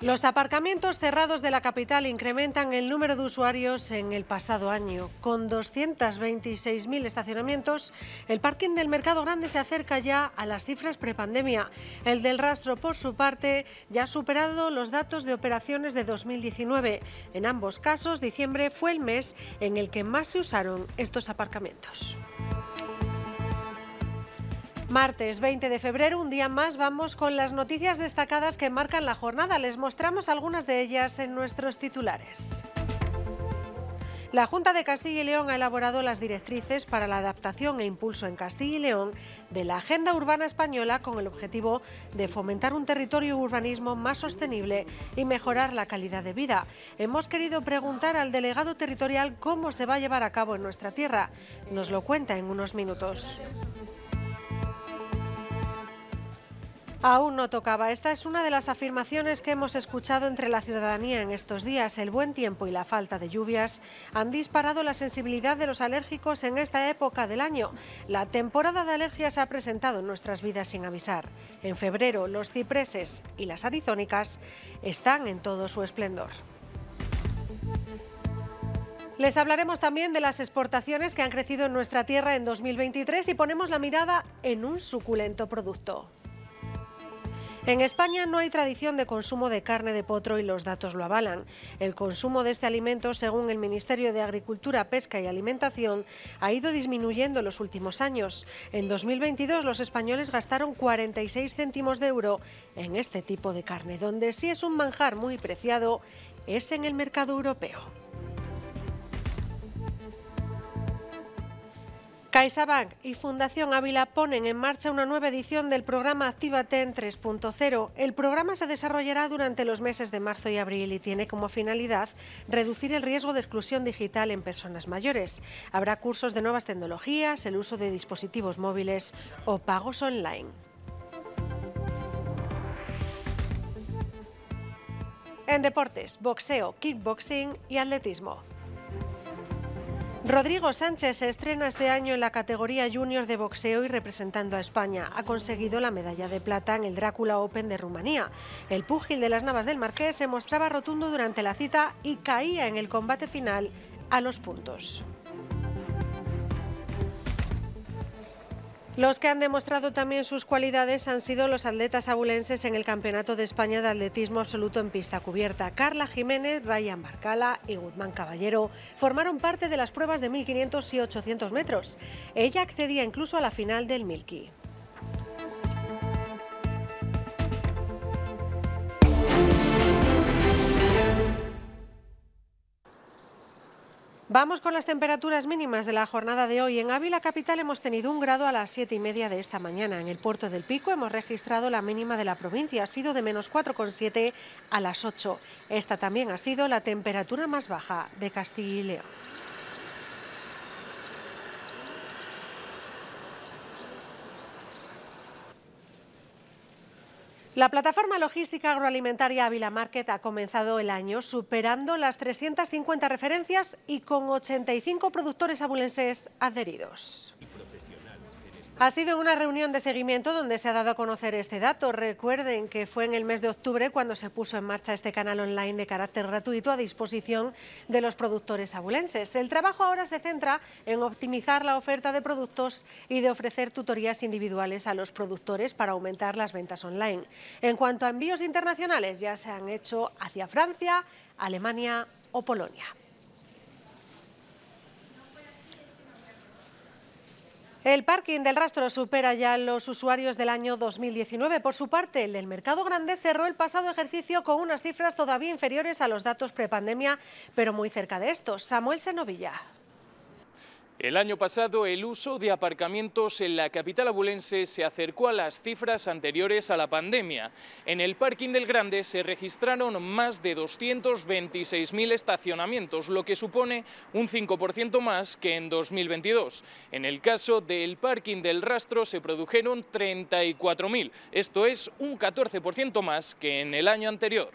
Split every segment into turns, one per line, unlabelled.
Los aparcamientos cerrados de la capital incrementan el número de usuarios en el pasado año. Con 226.000 estacionamientos, el parking del Mercado Grande se acerca ya a las cifras prepandemia. El del Rastro, por su parte, ya ha superado los datos de operaciones de 2019. En ambos casos, diciembre fue el mes en el que más se usaron estos aparcamientos. Martes 20 de febrero, un día más, vamos con las noticias destacadas que marcan la jornada. Les mostramos algunas de ellas en nuestros titulares. La Junta de Castilla y León ha elaborado las directrices para la adaptación e impulso en Castilla y León de la Agenda Urbana Española con el objetivo de fomentar un territorio urbanismo más sostenible y mejorar la calidad de vida. Hemos querido preguntar al delegado territorial cómo se va a llevar a cabo en nuestra tierra. Nos lo cuenta en unos minutos. Aún no tocaba. Esta es una de las afirmaciones que hemos escuchado entre la ciudadanía en estos días. El buen tiempo y la falta de lluvias han disparado la sensibilidad de los alérgicos en esta época del año. La temporada de alergias ha presentado en nuestras vidas sin avisar. En febrero, los cipreses y las arizónicas están en todo su esplendor. Les hablaremos también de las exportaciones que han crecido en nuestra tierra en 2023 y ponemos la mirada en un suculento producto. En España no hay tradición de consumo de carne de potro y los datos lo avalan. El consumo de este alimento, según el Ministerio de Agricultura, Pesca y Alimentación, ha ido disminuyendo en los últimos años. En 2022 los españoles gastaron 46 céntimos de euro en este tipo de carne, donde sí es un manjar muy preciado, es en el mercado europeo. CaixaBank y Fundación Ávila ponen en marcha una nueva edición del programa Actívate en 3.0. El programa se desarrollará durante los meses de marzo y abril y tiene como finalidad reducir el riesgo de exclusión digital en personas mayores. Habrá cursos de nuevas tecnologías, el uso de dispositivos móviles o pagos online. En deportes, boxeo, kickboxing y atletismo. Rodrigo Sánchez se estrena este año en la categoría juniors de boxeo y representando a España. Ha conseguido la medalla de plata en el Drácula Open de Rumanía. El púgil de las Navas del Marqués se mostraba rotundo durante la cita y caía en el combate final a los puntos. Los que han demostrado también sus cualidades han sido los atletas abulenses en el Campeonato de España de Atletismo Absoluto en pista cubierta. Carla Jiménez, Ryan Barcala y Guzmán Caballero formaron parte de las pruebas de 1500 y 800 metros. Ella accedía incluso a la final del Milky. Vamos con las temperaturas mínimas de la jornada de hoy. En Ávila Capital hemos tenido un grado a las siete y media de esta mañana. En el puerto del Pico hemos registrado la mínima de la provincia. Ha sido de menos 4,7 a las 8. Esta también ha sido la temperatura más baja de Castilla y León. La plataforma logística agroalimentaria Avila Market ha comenzado el año superando las 350 referencias y con 85 productores abulenses adheridos. Ha sido una reunión de seguimiento donde se ha dado a conocer este dato. Recuerden que fue en el mes de octubre cuando se puso en marcha este canal online de carácter gratuito a disposición de los productores abulenses. El trabajo ahora se centra en optimizar la oferta de productos y de ofrecer tutorías individuales a los productores para aumentar las ventas online. En cuanto a envíos internacionales, ya se han hecho hacia Francia, Alemania o Polonia. El parking del rastro supera ya los usuarios del año 2019. Por su parte, el del Mercado Grande cerró el pasado ejercicio con unas cifras todavía inferiores a los datos prepandemia, pero muy cerca de estos. Samuel Senovilla.
El año pasado el uso de aparcamientos en la capital abulense se acercó a las cifras anteriores a la pandemia. En el parking del Grande se registraron más de 226.000 estacionamientos, lo que supone un 5% más que en 2022. En el caso del parking del Rastro se produjeron 34.000, esto es un 14% más que en el año anterior.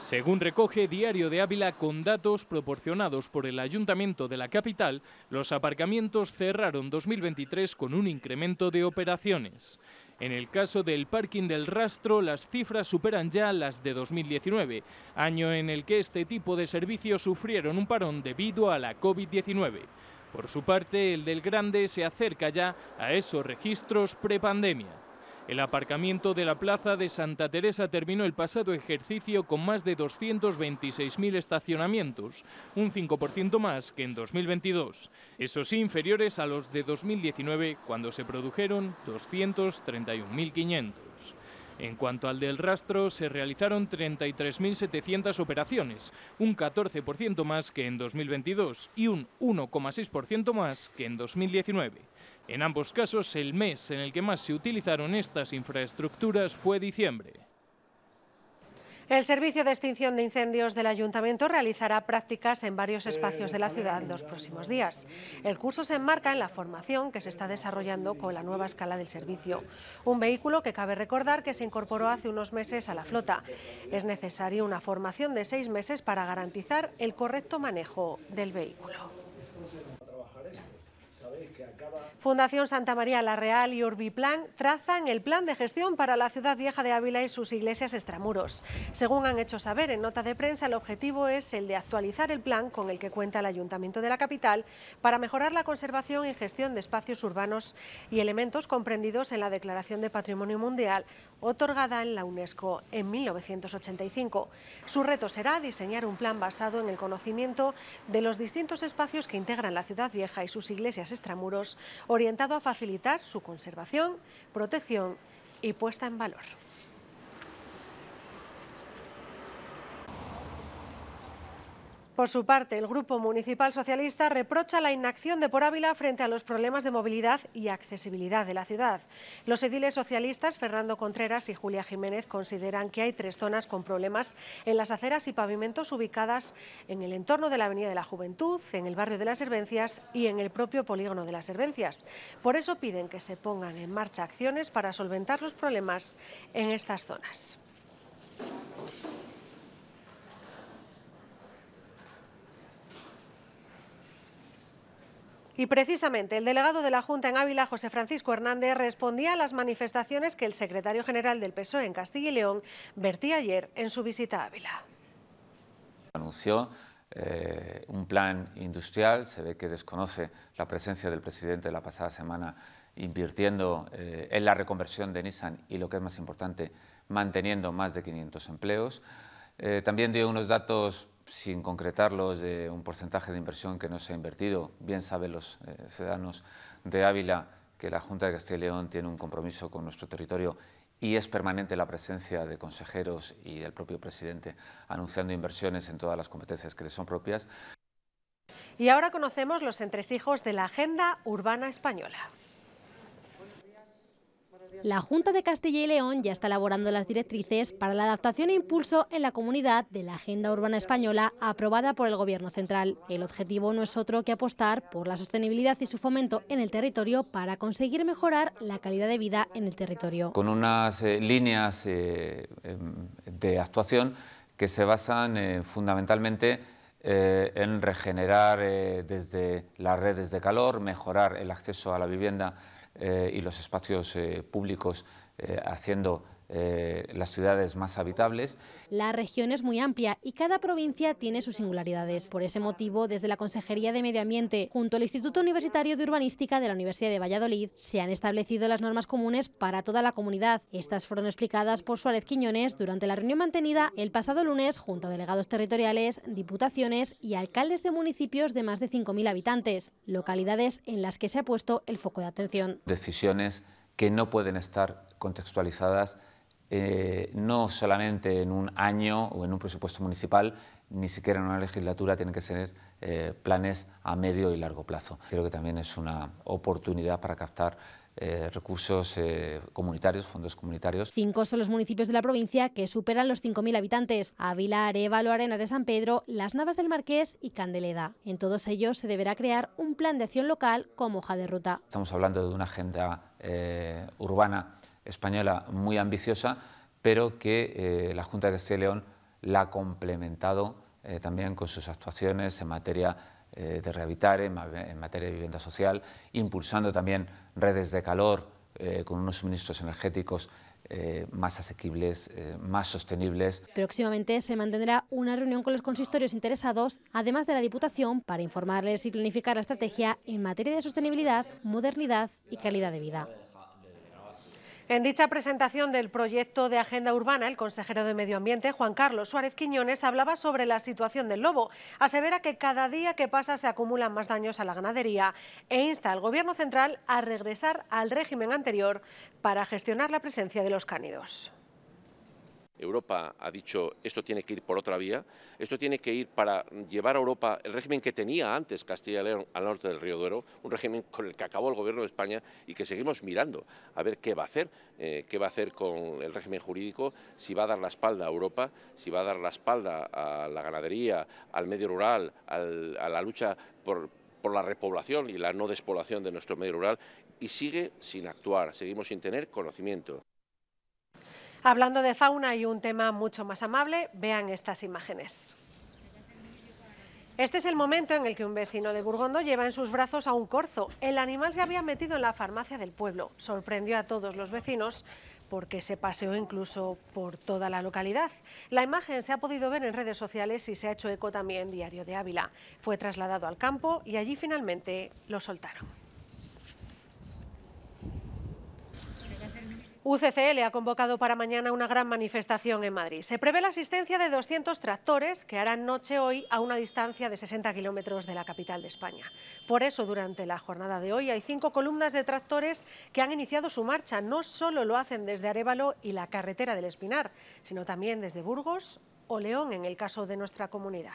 Según recoge Diario de Ávila con datos proporcionados por el Ayuntamiento de la capital, los aparcamientos cerraron 2023 con un incremento de operaciones. En el caso del parking del rastro, las cifras superan ya las de 2019, año en el que este tipo de servicios sufrieron un parón debido a la COVID-19. Por su parte, el del Grande se acerca ya a esos registros prepandemia. El aparcamiento de la Plaza de Santa Teresa terminó el pasado ejercicio con más de 226.000 estacionamientos, un 5% más que en 2022, eso sí inferiores a los de 2019 cuando se produjeron 231.500. En cuanto al del rastro, se realizaron 33.700 operaciones, un 14% más que en 2022 y un 1,6% más que en 2019. En ambos casos, el mes en el que más se utilizaron estas infraestructuras fue diciembre.
El Servicio de Extinción de Incendios del Ayuntamiento realizará prácticas en varios eh, espacios de la ciudad los próximos días. El curso se enmarca en la formación que se está desarrollando con la nueva escala del servicio, un vehículo que cabe recordar que se incorporó hace unos meses a la flota. Es necesaria una formación de seis meses para garantizar el correcto manejo del vehículo. Fundación Santa María La Real y Urbiplan trazan el plan de gestión para la ciudad vieja de Ávila y sus iglesias extramuros. Según han hecho saber en nota de prensa, el objetivo es el de actualizar el plan con el que cuenta el Ayuntamiento de la capital para mejorar la conservación y gestión de espacios urbanos y elementos comprendidos en la Declaración de Patrimonio Mundial otorgada en la UNESCO en 1985. Su reto será diseñar un plan basado en el conocimiento de los distintos espacios que integran la ciudad vieja y sus iglesias extramuros orientado a facilitar su conservación, protección y puesta en valor. Por su parte, el Grupo Municipal Socialista reprocha la inacción de Por Ávila frente a los problemas de movilidad y accesibilidad de la ciudad. Los ediles socialistas Fernando Contreras y Julia Jiménez consideran que hay tres zonas con problemas en las aceras y pavimentos ubicadas en el entorno de la Avenida de la Juventud, en el barrio de las Herbencias y en el propio polígono de las Herbencias. Por eso piden que se pongan en marcha acciones para solventar los problemas en estas zonas. Y precisamente el delegado de la Junta en Ávila, José Francisco Hernández, respondía a las manifestaciones que el secretario general del PSOE en Castilla y León vertía ayer en su visita a Ávila.
Anunció eh, un plan industrial, se ve que desconoce la presencia del presidente la pasada semana invirtiendo eh, en la reconversión de Nissan y lo que es más importante, manteniendo más de 500 empleos. Eh, también dio unos datos sin concretarlos, de un porcentaje de inversión que no se ha invertido. Bien saben los eh, ciudadanos de Ávila que la Junta de Castilla y León tiene un compromiso con nuestro territorio y es permanente la presencia de consejeros y del propio presidente anunciando inversiones en todas las competencias que le son propias.
Y ahora conocemos los entresijos de la Agenda Urbana Española.
La Junta de Castilla y León ya está elaborando las directrices para la adaptación e impulso en la comunidad de la Agenda Urbana Española aprobada por el Gobierno Central. El objetivo no es otro que apostar por la sostenibilidad y su fomento en el territorio para conseguir mejorar la calidad de vida en el territorio.
Con unas eh, líneas eh, em, de actuación que se basan eh, fundamentalmente en regenerar desde las redes de calor, mejorar el acceso a la vivienda eh, y los espacios eh, públicos eh, haciendo eh, las ciudades más habitables.
La región es muy amplia y cada provincia tiene sus singularidades. Por ese motivo, desde la Consejería de Medio Ambiente, junto al Instituto Universitario de Urbanística de la Universidad de Valladolid, se han establecido las normas comunes para toda la comunidad. Estas fueron explicadas por Suárez Quiñones durante la reunión mantenida el pasado lunes junto a delegados territoriales, diputaciones y alcaldes de municipios de más de 5.000 habitantes, localidades en las que se ha puesto el foco de atención.
Decisiones que no pueden estar contextualizadas eh, no solamente en un año o en un presupuesto municipal, ni siquiera en una legislatura tienen que ser eh, planes a medio y largo plazo. Creo que también es una oportunidad para captar eh, recursos comunitarios, fondos comunitarios.
Cinco son los municipios de la provincia que superan los 5.000 habitantes. Ávila, Arevalo, Arenas de San Pedro, Las Navas del Marqués y Candeleda. En todos ellos se deberá crear un plan de acción local como hoja de ruta.
Estamos hablando de una agenda urbana española muy ambiciosa, pero que eh, la Junta de Castilla y León la ha complementado eh, también con sus actuaciones en materia eh, de rehabilitar, en, materia de vivienda social, impulsando también redes de calor con unos suministros energéticos más asequibles, más sostenibles.
Próximamente se mantendrá una reunión con los consistorios interesados, además de la Diputación, para informarles y planificar la estrategia en materia de sostenibilidad, modernidad y calidad de vida.
En dicha presentación del proyecto de agenda urbana, el consejero de Medio Ambiente, Juan Carlos Suárez Quiñones, hablaba sobre la situación del lobo. Asevera que cada día que pasa se acumulan más daños a la ganadería e insta al Gobierno central a regresar al régimen anterior para gestionar la presencia de los cánidos.
Europa ha dicho esto tiene que ir por otra vía, esto tiene que ir para llevar a Europa el régimen que tenía antes Castilla y León al norte del Río Duero, un régimen con el que acabó el gobierno de España y que seguimos mirando a ver qué va a hacer, eh, qué va a hacer con el régimen jurídico, si va a dar la espalda a Europa, si va a dar la espalda a la ganadería, al medio rural, a la lucha por, por la repoblación y la no despoblación de nuestro medio rural y sigue sin actuar, seguimos sin tener conocimiento.
Hablando de fauna y un tema mucho más amable, vean estas imágenes. Este es el momento en el que un vecino de Burgondo lleva en sus brazos a un corzo. El animal se había metido en la farmacia del pueblo. Sorprendió a todos los vecinos porque se paseó incluso por toda la localidad. La imagen se ha podido ver en redes sociales y se ha hecho eco también en Diario de Ávila. Fue trasladado al campo y allí finalmente lo soltaron. UCCL ha convocado para mañana una gran manifestación en Madrid. Se prevé la asistencia de 200 tractores que harán noche hoy a una distancia de 60 kilómetros de la capital de España. Por eso, durante la jornada de hoy hay cinco columnas de tractores que han iniciado su marcha. No solo lo hacen desde Arevalo y la carretera del Espinar, sino también desde Burgos o León, en el caso de nuestra comunidad.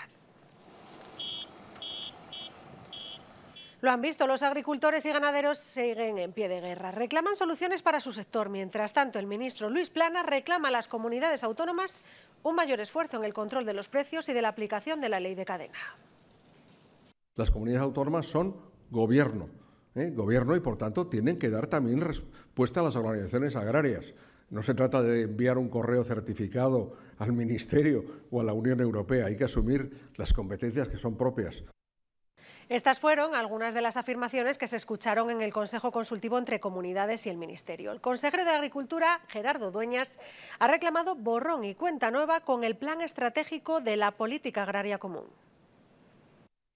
Lo han visto, los agricultores y ganaderos siguen en pie de guerra. Reclaman soluciones para su sector. Mientras tanto, el ministro Luis Plana reclama a las comunidades autónomas un mayor esfuerzo en el control de los precios y de la aplicación de la ley de cadena.
Las comunidades autónomas son gobierno, ¿eh? gobierno y por tanto tienen que dar también respuesta a las organizaciones agrarias. No se trata de enviar un correo certificado al Ministerio o a la Unión Europea, hay que asumir las competencias que son propias.
Estas fueron algunas de las afirmaciones que se escucharon en el Consejo Consultivo entre Comunidades y el Ministerio. El consejero de Agricultura, Gerardo Dueñas, ha reclamado borrón y cuenta nueva con el Plan Estratégico de la Política Agraria Común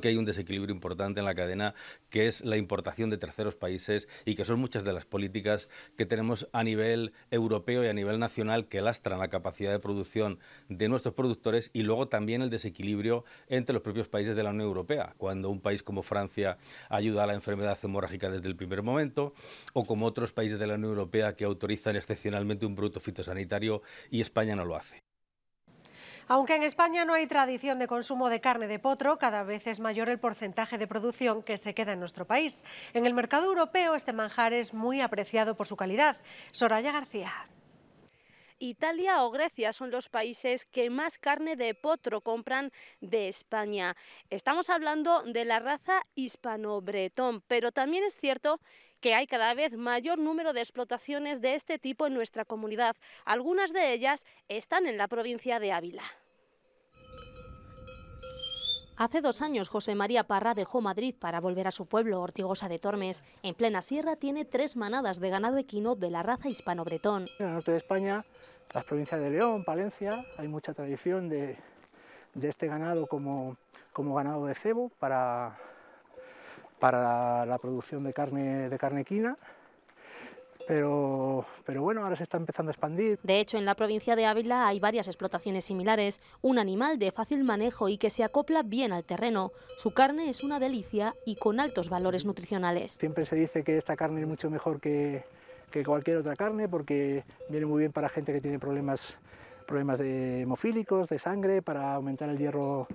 que hay un desequilibrio importante en la cadena, que es la importación de terceros países y que son muchas de las políticas que tenemos a nivel europeo y a nivel nacional que lastran la capacidad de producción de nuestros productores y luego también el desequilibrio entre los propios países de la Unión Europea, cuando un país como Francia ayuda a la enfermedad hemorrágica desde el primer momento, o como otros países de la Unión Europea que autorizan excepcionalmente un producto fitosanitario y España no lo hace.
Aunque en España no hay tradición de consumo de carne de potro, cada vez es mayor el porcentaje de producción que se queda en nuestro país. En el mercado europeo este manjar es muy apreciado por su calidad. Soraya García.
Italia o Grecia son los países que más carne de potro compran de España. Estamos hablando de la raza hispano-bretón, pero también es cierto que hay cada vez mayor número de explotaciones de este tipo en nuestra comunidad. Algunas de ellas están en la provincia de Ávila. Hace dos años José María Parra dejó Madrid para volver a su pueblo, Ortigosa de Tormes. En plena sierra tiene tres manadas de ganado equino de la raza hispano-bretón. En el norte
de España, las provincias de León, Palencia, hay mucha tradición de, este ganado como, ganado de cebo para, la, producción de carne, de carne equina pero, pero bueno, ahora se está empezando a expandir.
De hecho, en la provincia de Ávila hay varias explotaciones similares, un animal de fácil manejo y que se acopla bien al terreno. Su carne es una delicia y con altos valores nutricionales.
Siempre se dice que esta carne es mucho mejor que, que cualquier otra carne porque viene muy bien para gente que tiene problemas problemas de hemofílicos, de sangre, para aumentar el hierro,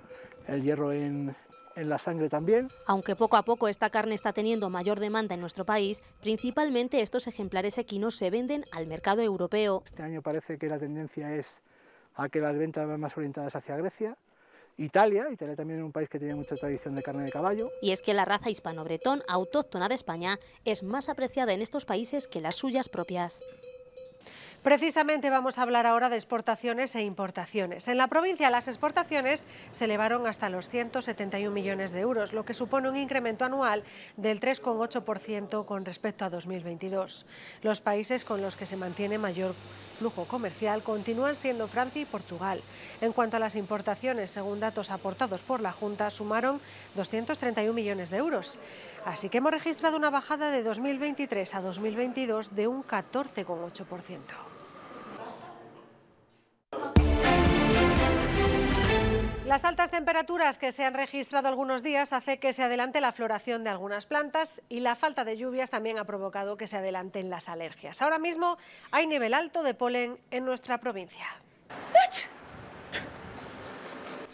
el hierro en, en la sangre también. Aunque
poco a poco esta carne está teniendo mayor demanda en nuestro país, principalmente estos ejemplares equinos se venden al mercado europeo.
Este año parece que la tendencia es a que las ventas van más orientadas hacia Grecia, Italia, Italia también es un país que tiene mucha tradición de carne de caballo.
Y es que la raza hispano-bretón, autóctona de España, es más apreciada en estos países que las suyas propias.
Precisamente vamos a hablar ahora de exportaciones e importaciones. En la provincia las exportaciones se elevaron hasta los 171 millones de euros, lo que supone un incremento anual del 3,8% con respecto a 2022. Los países con los que se mantiene mayor flujo comercial continúan siendo Francia y Portugal. En cuanto a las importaciones, según datos aportados por la Junta, sumaron 231 millones de euros. Así que hemos registrado una bajada de 2023 a 2022 de un 14,8%. Las altas temperaturas que se han registrado algunos días hace que se adelante la floración de algunas plantas y la falta de lluvias también ha provocado que se adelanten las alergias. Ahora mismo hay nivel alto de polen en nuestra provincia.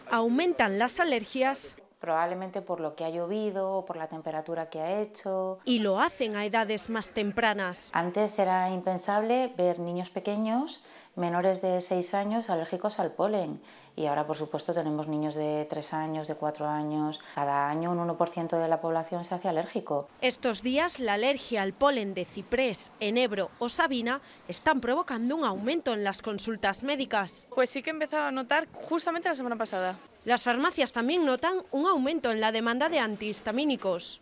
Aumentan las alergias probablemente por lo que ha llovido por la temperatura que ha hecho.
Y lo hacen a edades más tempranas. Antes era
impensable ver niños pequeños menores de 6 años alérgicos al polen. Y ahora, por supuesto, tenemos niños de 3 años, de 4 años. Cada año un 1% de la población se hace alérgico.
Estos días, la alergia al polen de ciprés, enebro o sabina están provocando un aumento en las consultas médicas. Pues sí que he empezado a notar justamente la semana pasada. Las farmacias también notan un aumento en la demanda de antihistamínicos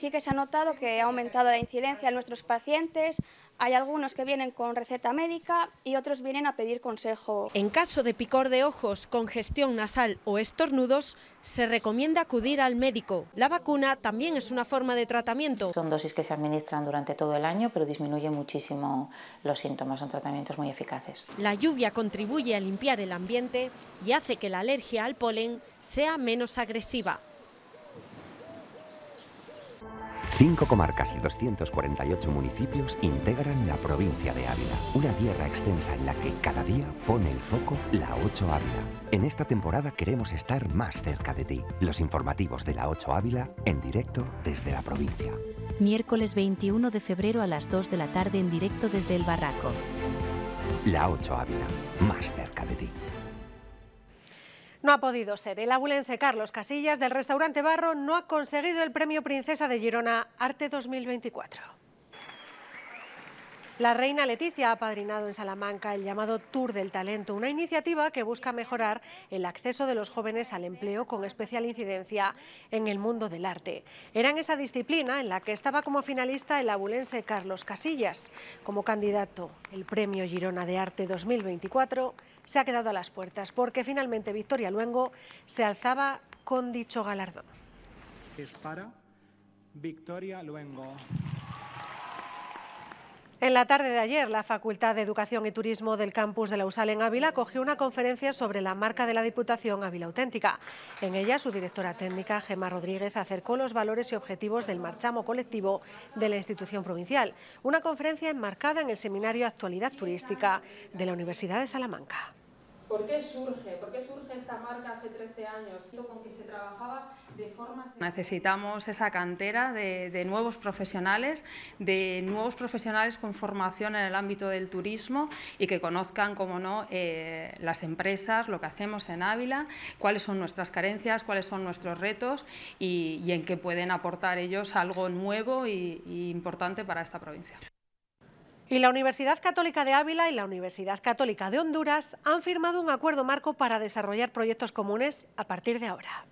sí que se ha notado que ha aumentado la incidencia en nuestros pacientes, hay algunos que vienen con receta médica y otros vienen a pedir consejo. En
caso de picor de ojos, congestión nasal o estornudos, se recomienda acudir al médico. La vacuna también es una forma de tratamiento. Son
dosis que se administran durante todo el año, pero disminuye muchísimo los síntomas, son tratamientos muy eficaces.
La lluvia contribuye a limpiar el ambiente y hace que la alergia al polen sea menos agresiva.
Cinco comarcas y 248 municipios integran la provincia de Ávila, una tierra extensa en la que cada día pone el foco la 8 Ávila. En esta temporada queremos estar más cerca de ti. Los informativos de la 8 Ávila en directo desde la provincia.
Miércoles 21 de febrero a las 2
de la tarde en directo desde el Barraco.
La 8 Ávila, más cerca de ti.
No ha podido ser. El abulense Carlos Casillas del restaurante Barro no ha conseguido el premio Princesa de Girona Arte 2024. La reina Leticia ha padrinado en Salamanca el llamado Tour del Talento, una iniciativa que busca mejorar el acceso de los jóvenes al empleo con especial incidencia en el mundo del arte. Era en esa disciplina en la que estaba como finalista el abulense Carlos Casillas. Como candidato, el Premio Girona de Arte 2024 se ha quedado a las puertas porque finalmente Victoria Luengo se alzaba con dicho galardón.
para Victoria Luengo.
En la tarde de ayer, la Facultad de Educación y Turismo del campus de la USAL en Ávila cogió una conferencia sobre la marca de la Diputación Ávila Auténtica. En ella, su directora técnica, Gemma Rodríguez, acercó los valores y objetivos del marchamo colectivo de la institución provincial. Una conferencia enmarcada en el seminario Actualidad Turística de la Universidad de Salamanca.
¿Por qué surge? ¿Por qué surge esta marca hace 13 años? Con que se trabajaba de forma... Necesitamos esa cantera de, nuevos profesionales, de nuevos profesionales con formación en el ámbito del turismo y que conozcan, como no, eh, las empresas, lo que hacemos en Ávila, cuáles son nuestras carencias, cuáles son nuestros retos
y, en qué pueden aportar ellos algo nuevo y importante para esta provincia. Y la Universidad Católica de Ávila y la Universidad Católica de Honduras han firmado un acuerdo marco para desarrollar proyectos comunes a partir de ahora.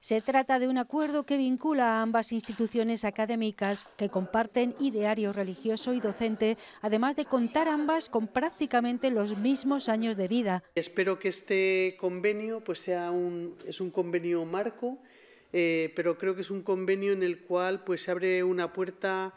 Se trata de un acuerdo que vincula a ambas instituciones académicas que comparten ideario religioso y docente, además de contar ambas con prácticamente los mismos años de vida.
Espero que este convenio pues sea un, es un convenio marco, eh, pero creo que es un convenio en el cual pues, se abre una puerta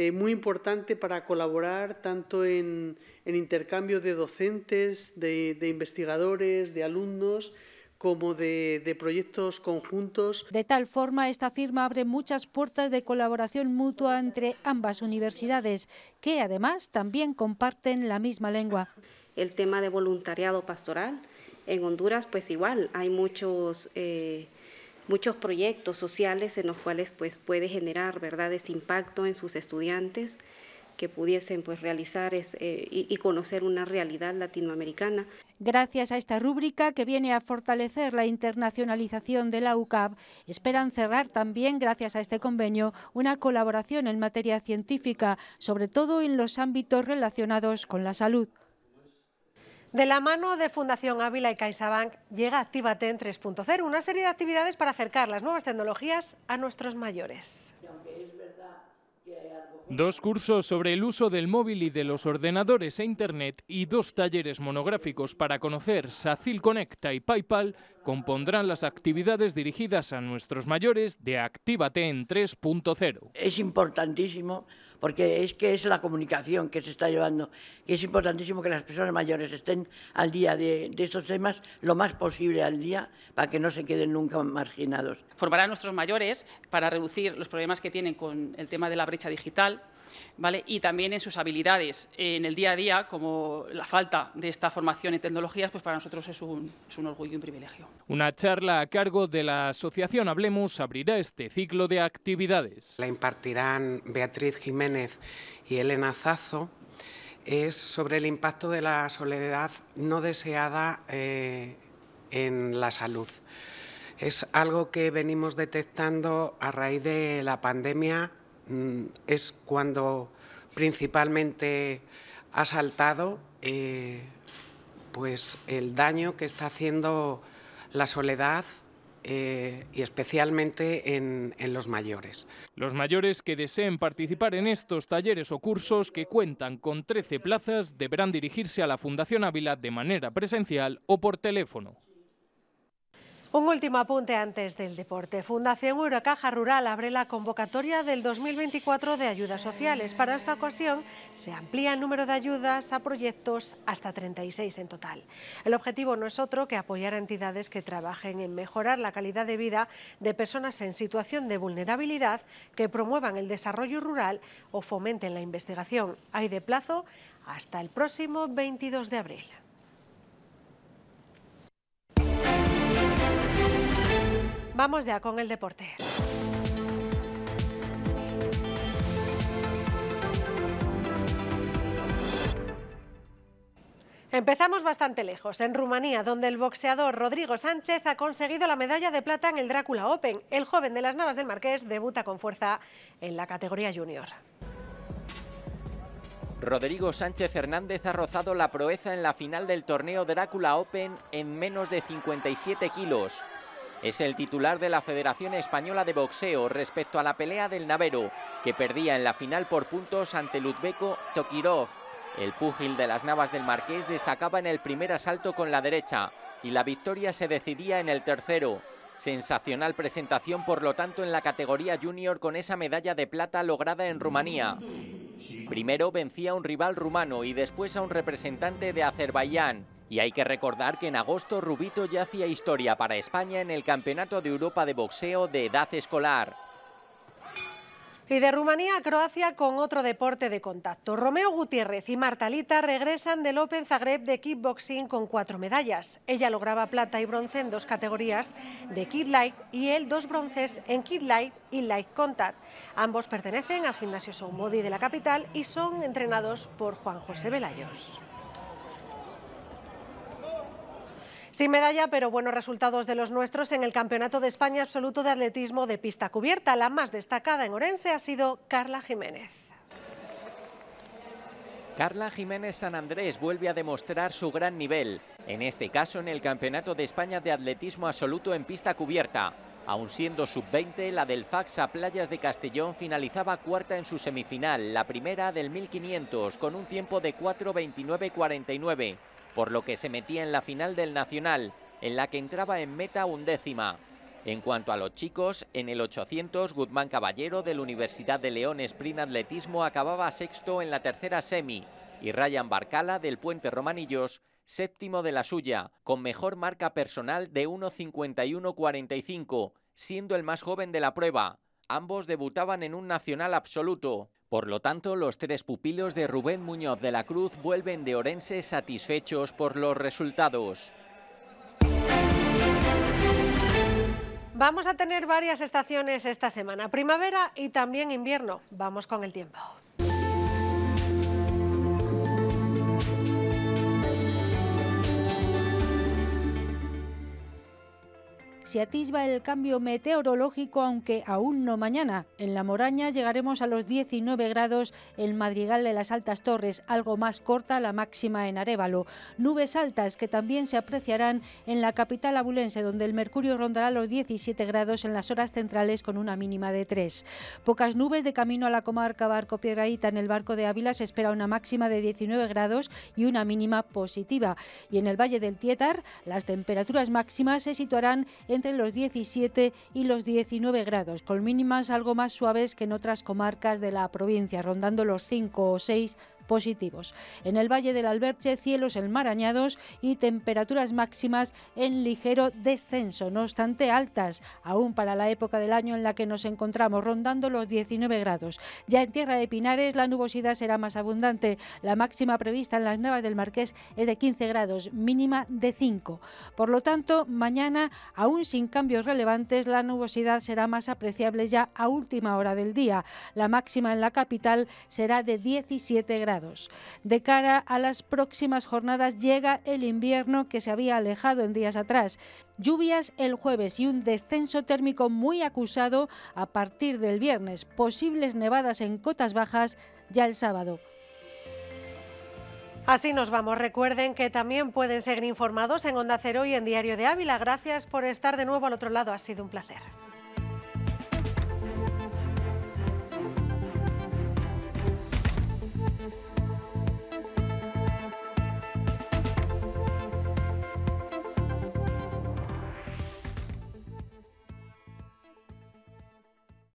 eh, muy importante para colaborar tanto en, intercambio de docentes, de, investigadores, de alumnos como de, proyectos conjuntos.
De tal forma, esta firma abre muchas puertas de colaboración mutua entre ambas universidades, que además también comparten la misma lengua.
El tema de voluntariado pastoral, en Honduras pues igual, hay muchos... Eh,
muchos proyectos sociales en los cuales pues, puede generar ¿verdad? ese impacto en sus estudiantes que pudiesen pues, realizar eh, y, y conocer una realidad latinoamericana. Gracias a esta rúbrica que viene a fortalecer la internacionalización de la UCAP, esperan cerrar también, gracias a este convenio, una colaboración en materia científica, sobre todo en los ámbitos relacionados con la salud.
De la mano de Fundación Ávila y CaixaBank llega Actívate en 3.0, una serie de actividades para acercar las nuevas tecnologías a nuestros mayores.
Dos cursos sobre el uso del móvil y de los ordenadores e Internet y dos talleres monográficos para conocer Sacil Conecta y PayPal compondrán las actividades dirigidas a nuestros mayores de Actívate en 3.0. Es importantísimo porque es que es la comunicación que se está llevando, que es importantísimo que las personas mayores
estén al día de, estos temas lo más posible al día para que no se queden nunca marginados.
Formará a nuestros mayores para reducir los problemas que tienen con el tema de la brecha digital, y también en sus habilidades en el día a día, como la falta de esta formación en tecnologías, pues para nosotros es un, orgullo y un privilegio.
Una charla a cargo de la Asociación Hablemos abrirá este ciclo de actividades. La impartirán Beatriz Jiménez y Elena Zazo, es sobre el impacto de la soledad no deseada eh, en la salud. Es algo que venimos detectando a raíz de la pandemia Mm, es cuando principalmente ha saltado eh, pues el daño que está haciendo la soledad eh, y especialmente en, en, los mayores. Los mayores que deseen participar en estos talleres o cursos que cuentan con 13 plazas deberán dirigirse a la Fundación Ávila de manera presencial o por teléfono.
Un último apunte antes del deporte. Fundación Eurocaja Rural abre la convocatoria del 2024 de ayudas sociales. Para esta ocasión se amplía el número de ayudas a proyectos hasta 36 en total. El objetivo no es otro que apoyar a entidades que trabajen en mejorar la calidad de vida de personas en situación de vulnerabilidad, que promuevan el desarrollo rural o fomenten la investigación. Hay de plazo hasta el próximo 22 de abril. Vamos ya con el deporte. Empezamos bastante lejos, en Rumanía, donde el boxeador Rodrigo Sánchez ha conseguido la medalla de plata en el Drácula Open. El joven de las Navas del Marqués debuta con fuerza en la categoría junior.
Rodrigo Sánchez Hernández ha rozado la proeza en la final del torneo Drácula Open en menos de 57 kilos. Es el titular de la Federación Española de Boxeo respecto a la pelea del Navero, que perdía en la final por puntos ante Ludbeko Tokirov. El púgil de las Navas del Marqués destacaba en el primer asalto con la derecha y la victoria se decidía en el tercero. Sensacional presentación, por lo tanto, en la categoría junior con esa medalla de plata lograda en Rumanía. Primero vencía a un rival rumano y después a un representante de Azerbaiyán. Y hay que recordar que en agosto Rubito ya hacía historia para España en el Campeonato de Europa de Boxeo de edad escolar.
Y de Rumanía a Croacia con otro deporte de contacto. Romeo Gutiérrez y Marta Lita regresan del Open Zagreb de kickboxing con cuatro medallas. Ella lograba plata y bronce en dos categorías de Kid Light y él dos bronces en Kid Light y Light Contact. Ambos pertenecen al gimnasio Soundbody de la capital y son entrenados por Juan José Velayos. Sin medalla, pero buenos resultados de los nuestros en el Campeonato de España Absoluto de Atletismo de Pista Cubierta. La más destacada en Orense ha sido Carla Jiménez.
Carla Jiménez San Andrés vuelve a demostrar su gran nivel, en este caso en el Campeonato de España de Atletismo Absoluto en pista cubierta. Aun siendo sub-20, la del Faxa Playas de Castellón finalizaba cuarta en su semifinal, la primera del 1500, con un tiempo de 4.29.49 por lo que se metía en la final del Nacional, en la que entraba en meta undécima. En cuanto a los chicos, en el 800 Guzmán Caballero de la Universidad de León Sprint Atletismo acababa sexto en la tercera semi y Ryan Barcala del Puente Romanillos séptimo de la suya, con mejor marca personal de 1.51.45, siendo el más joven de la prueba. Ambos debutaban en un nacional absoluto. Por lo tanto, los tres pupilos de Rubén Muñoz de la Cruz vuelven de Orense satisfechos por los resultados.
Vamos a tener varias estaciones esta semana, primavera y también invierno. Vamos con el tiempo.
se atisba el cambio meteorológico, aunque aún no mañana. En la Moraña llegaremos a los 19 grados, el madrigal de las Altas Torres, algo más corta la máxima en Arevalo. Nubes altas que también se apreciarán en la capital abulense, donde el mercurio rondará los 17 grados en las horas centrales con una mínima de 3. Pocas nubes de camino a la comarca Barco Piedraíta en el barco de Ávila se espera una máxima de 19 grados y una mínima positiva. Y en el Valle del Tietar, las temperaturas máximas se situarán en entre los 17 y los 19 grados, con mínimas algo más suaves que en otras comarcas de la provincia, rondando los 5 o 6 positivos. En el Valle del Alberche, cielos enmarañados y temperaturas máximas en ligero descenso, no obstante altas, aún para la época del año en la que nos encontramos, rondando los 19 grados. Ya en Tierra de Pinares, la nubosidad será más abundante. La máxima prevista en las Navas del Marqués es de 15 grados, mínima de 5. Por lo tanto, mañana, aún sin cambios relevantes, la nubosidad será más apreciable ya a última hora del día. La máxima en la capital será de 17 grados. De cara a las próximas jornadas llega el invierno que se había alejado en días atrás. Lluvias el jueves y un descenso térmico muy acusado a partir del viernes. Posibles nevadas en cotas bajas ya el sábado.
Así nos vamos. Recuerden que también pueden seguir informados en Onda Cero y en Diario de Ávila. Gracias por estar de nuevo al otro lado. Ha sido un placer.